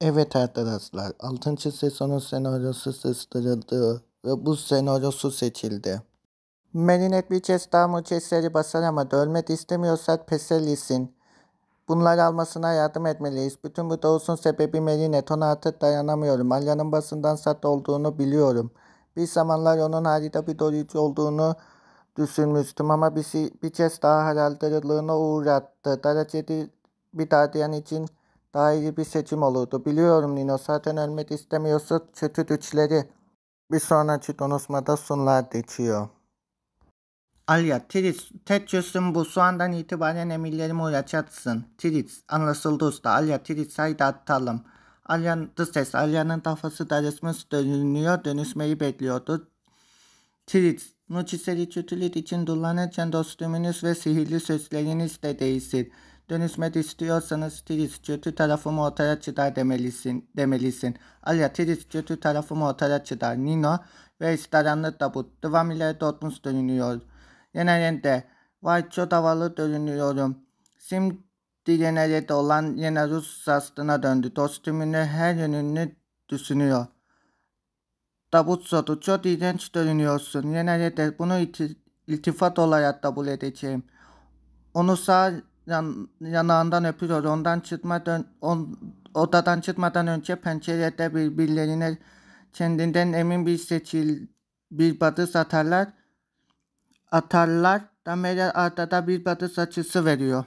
Evet arkadaşlar, 6. sezonun senaryosu sızdırıldı ve bu senaryosu seçildi. Melinet bir kez daha mucizleri basar ama ölmek istemiyorsak peselisin. Bunları almasına yardım etmeliyiz. Bütün bu doğusun sebebi Melinet. Ona artık dayanamıyorum. Alya'nın basından sat olduğunu biliyorum. Bir zamanlar onun harita bir doyucu olduğunu düşünmüştüm ama bizi şey, bir kez daha heraldırılığına uğrattı. Dereceli bir dardiyan için daha iyi bir seçim olurdu. Biliyorum Nino zaten ölmek istemiyorsa kötü güçleri bir sonraki konuşmada sunular geçiyor. Alya, Tritz, Tetris'in bu şu andan itibaren emirlerime uyacaksın. Tritz, anlaşıldı usta. Alya, Tritz haydi atalım. Alya'nın ses, Alya'nın tafası da resmen dönüyor, dönüşmeyi bekliyordu. Tritz, Nuchiseri kötülük için dolanırken dostluğunuz ve sihirli sözleriniz de değilsin. Dönüşmek istiyorsanız Tiris kötü tarafımı ortaya çıkar demelisin. demelisin. Alya Tiris kötü tarafımı ortaya çıkar. Nino ve Staranlı Tabut. Devam ile Dortmund dönünüyor. Yenerende. Vay çok havalı dönünüyorum. Şimdi Yenerede olan yine Rus sastına döndü. Dostümünü her yönünü düşünüyor. Tabut sodu çok iğrenç dönüyorsun. Yenerede bunu iltifat olarak kabul edeceğim. Onu sağ yan, yanağından öpüyor. Ondan çıkmadan, on, odadan çıkmadan önce pencerede birbirlerine kendinden emin bir seçil bir batı atarlar. Atarlar. Damela adada bir batı açısı veriyor.